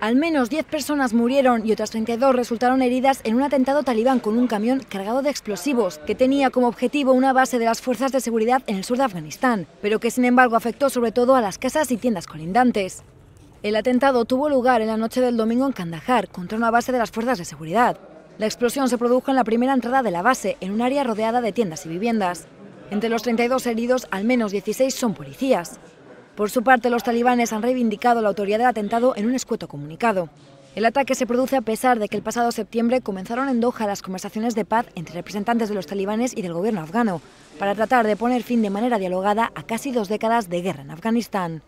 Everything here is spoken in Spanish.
Al menos 10 personas murieron y otras 32 resultaron heridas en un atentado talibán con un camión cargado de explosivos que tenía como objetivo una base de las fuerzas de seguridad en el sur de Afganistán, pero que sin embargo afectó sobre todo a las casas y tiendas colindantes. El atentado tuvo lugar en la noche del domingo en Kandahar contra una base de las fuerzas de seguridad. La explosión se produjo en la primera entrada de la base, en un área rodeada de tiendas y viviendas. Entre los 32 heridos, al menos 16 son policías. Por su parte, los talibanes han reivindicado la autoridad del atentado en un escueto comunicado. El ataque se produce a pesar de que el pasado septiembre comenzaron en Doha las conversaciones de paz entre representantes de los talibanes y del gobierno afgano, para tratar de poner fin de manera dialogada a casi dos décadas de guerra en Afganistán.